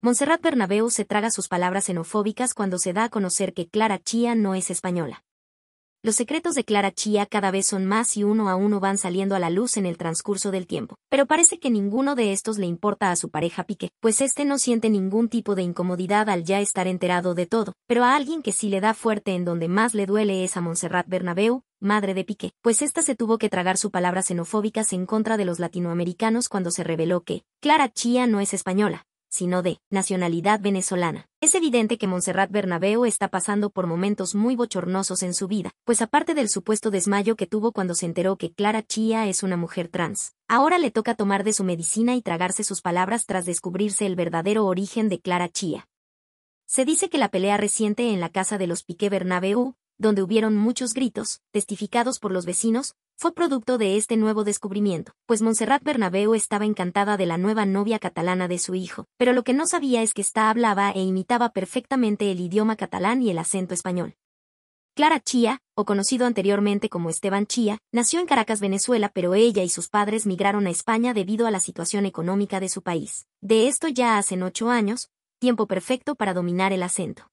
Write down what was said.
Montserrat Bernabeu se traga sus palabras xenofóbicas cuando se da a conocer que Clara Chía no es española. Los secretos de Clara Chía cada vez son más y uno a uno van saliendo a la luz en el transcurso del tiempo, pero parece que ninguno de estos le importa a su pareja Piqué, pues este no siente ningún tipo de incomodidad al ya estar enterado de todo, pero a alguien que sí le da fuerte en donde más le duele es a Montserrat Bernabeu, madre de Piqué, pues ésta se tuvo que tragar sus palabras xenofóbicas en contra de los latinoamericanos cuando se reveló que Clara Chía no es española, sino de nacionalidad venezolana. Es evidente que Montserrat Bernabeu está pasando por momentos muy bochornosos en su vida, pues aparte del supuesto desmayo que tuvo cuando se enteró que Clara Chía es una mujer trans, ahora le toca tomar de su medicina y tragarse sus palabras tras descubrirse el verdadero origen de Clara Chía. Se dice que la pelea reciente en la casa de los Piqué Bernabeu, donde hubieron muchos gritos, testificados por los vecinos, fue producto de este nuevo descubrimiento, pues Montserrat Bernabeu estaba encantada de la nueva novia catalana de su hijo, pero lo que no sabía es que ésta hablaba e imitaba perfectamente el idioma catalán y el acento español. Clara Chía, o conocido anteriormente como Esteban Chía, nació en Caracas, Venezuela, pero ella y sus padres migraron a España debido a la situación económica de su país. De esto ya hacen ocho años, tiempo perfecto para dominar el acento.